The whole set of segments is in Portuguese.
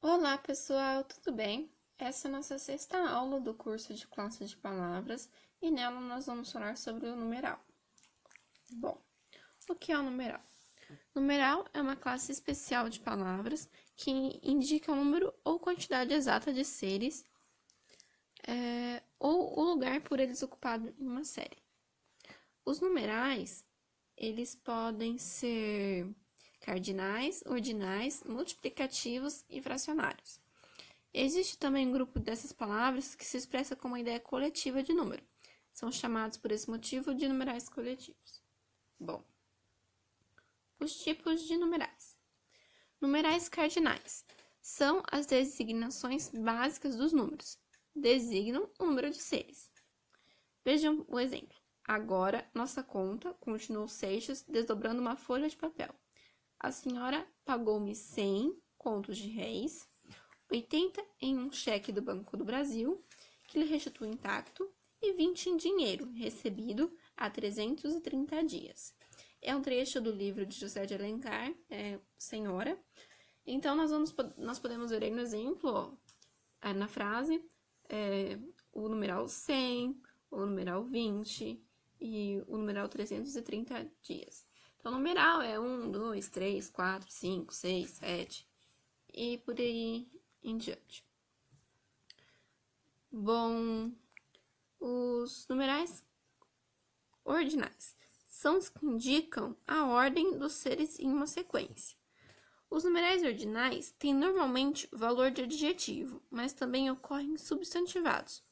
Olá pessoal, tudo bem? Essa é a nossa sexta aula do curso de classe de palavras e nela nós vamos falar sobre o numeral. Bom, o que é o numeral? Numeral é uma classe especial de palavras que indica o número ou quantidade exata de seres é, ou o lugar por eles ocupado em uma série. Os numerais, eles podem ser cardinais, ordinais, multiplicativos e fracionários. Existe também um grupo dessas palavras que se expressa como uma ideia coletiva de número. São chamados por esse motivo de numerais coletivos. Bom, os tipos de numerais. Numerais cardinais são as designações básicas dos números. Designam o número de seres. Vejam o exemplo. Agora, nossa conta, continuou Seixas, desdobrando uma folha de papel. A senhora pagou-me 100 contos de réis, 80 em um cheque do Banco do Brasil, que lhe restitui intacto, e 20 em dinheiro, recebido há 330 dias. É um trecho do livro de José de Alencar, é, Senhora. Então, nós, vamos, nós podemos ver aí no exemplo, ó, é, na frase, é, o numeral 100, o numeral 20 e o numeral 330 dias. Então, numeral é 1, 2, 3, 4, 5, 6, 7 e por aí em diante. Bom, os numerais ordinais são os que indicam a ordem dos seres em uma sequência. Os numerais ordinais têm normalmente valor de adjetivo, mas também ocorrem substantivados.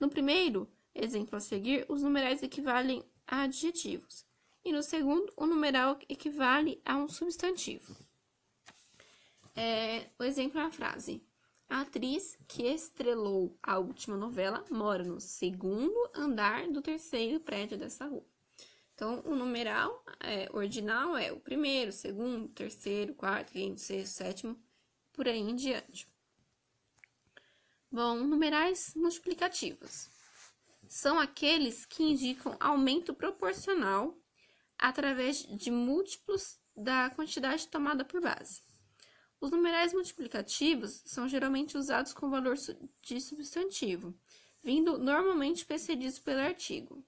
No primeiro exemplo a seguir, os numerais equivalem a adjetivos e no segundo, o numeral equivale a um substantivo. É, o exemplo é a frase: A atriz que estrelou a última novela mora no segundo andar do terceiro prédio dessa rua. Então, o numeral é, ordinal é o primeiro, segundo, terceiro, quarto, quinto, sexto, sétimo, por aí em diante. Bom, numerais multiplicativos são aqueles que indicam aumento proporcional através de múltiplos da quantidade tomada por base. Os numerais multiplicativos são geralmente usados com valor de substantivo, vindo normalmente precedidos pelo artigo.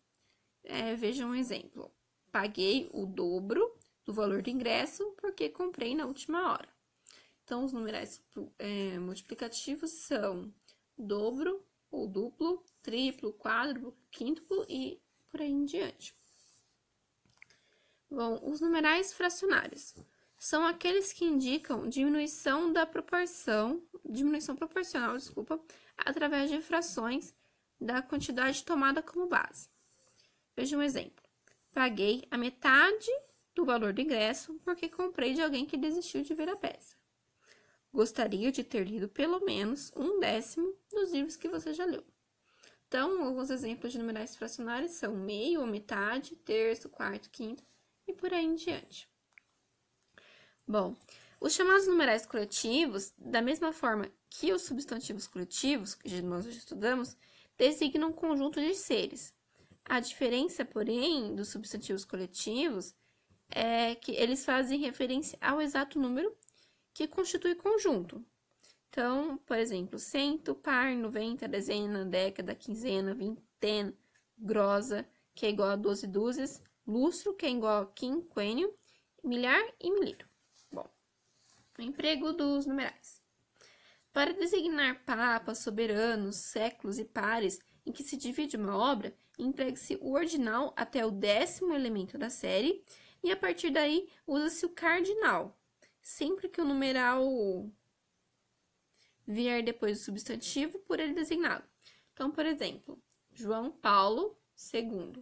É, veja um exemplo: paguei o dobro do valor do ingresso porque comprei na última hora. Então, os numerais é, multiplicativos são dobro ou duplo, triplo, quádruplo, quíntuplo e por aí em diante. Bom, os numerais fracionários são aqueles que indicam diminuição da proporção, diminuição proporcional, desculpa, através de frações da quantidade tomada como base. Veja um exemplo. Paguei a metade do valor do ingresso porque comprei de alguém que desistiu de ver a peça. Gostaria de ter lido pelo menos um décimo dos livros que você já leu. Então, alguns exemplos de numerais fracionários são meio ou metade, terço, quarto, quinto e por aí em diante. Bom, os chamados numerais coletivos, da mesma forma que os substantivos coletivos, que nós já estudamos, designam um conjunto de seres. A diferença, porém, dos substantivos coletivos é que eles fazem referência ao exato número que constitui conjunto. Então, por exemplo, cento, par, noventa, dezena, década, quinzena, vintena, grossa, que é igual a doze dúzias, lustro, que é igual a quinquênio, milhar e milírio. Bom, o emprego dos numerais. Para designar papas, soberanos, séculos e pares em que se divide uma obra, emprega-se o ordinal até o décimo elemento da série, e a partir daí usa-se o cardinal. Sempre que o numeral vier depois do substantivo por ele designado. Então, por exemplo, João Paulo II.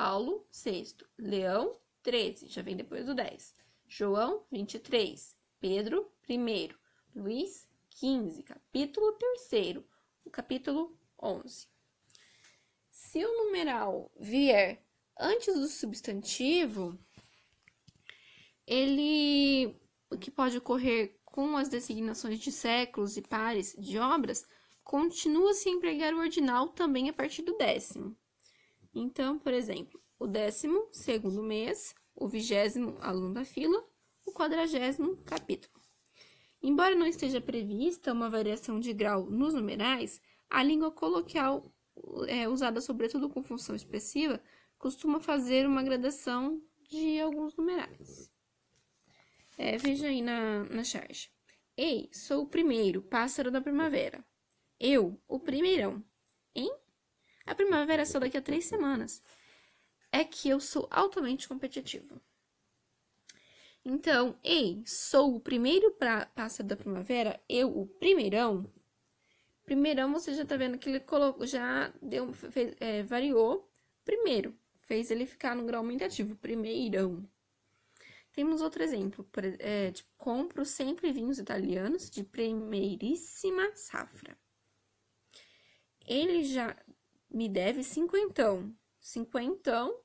Paulo, 6. Leão, 13, já vem depois do 10. João, 23. Pedro, 1. Luiz, 15. Capítulo 3. O capítulo 11. Se o numeral vier antes do substantivo, ele o que pode ocorrer com as designações de séculos e pares de obras, continua-se a empregar o ordinal também a partir do décimo. Então, por exemplo, o décimo segundo mês, o vigésimo aluno da fila, o quadragésimo capítulo. Embora não esteja prevista uma variação de grau nos numerais, a língua coloquial, é, usada sobretudo com função expressiva, costuma fazer uma gradação de alguns numerais. É, veja aí na, na charge. Ei, sou o primeiro, pássaro da primavera. Eu, o primeirão. Hein? A primavera é só daqui a três semanas. É que eu sou altamente competitivo. Então, ei, sou o primeiro pra, pássaro da primavera, eu o primeirão. Primeirão, você já tá vendo que ele colocou, já deu, fez, é, variou. Primeiro, fez ele ficar no grau aumentativo, primeirão. Temos outro exemplo, é, tipo, compro sempre vinhos italianos de primeiríssima safra. Ele já me deve cinquentão. Cinquentão,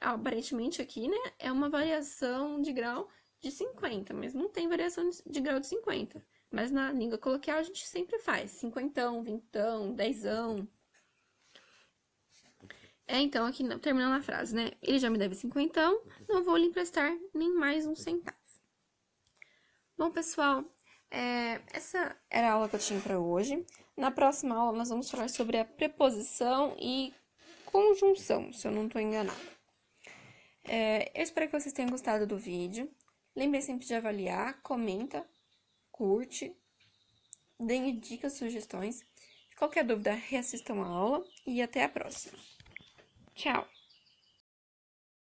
aparentemente aqui, né, é uma variação de grau de 50, mas não tem variação de grau de 50. Mas na língua coloquial a gente sempre faz cinquentão, vintão, dezão. É, então, aqui terminando a frase, né? Ele já me deve cinquentão, não vou lhe emprestar nem mais um centavo. Bom, pessoal, é, essa era a aula que eu tinha para hoje. Na próxima aula, nós vamos falar sobre a preposição e conjunção, se eu não estou enganada. É, eu espero que vocês tenham gostado do vídeo. Lembrem sempre de avaliar, comenta, curte, deem dicas, sugestões. Qualquer dúvida, reassistam a aula e até a próxima. Tchau!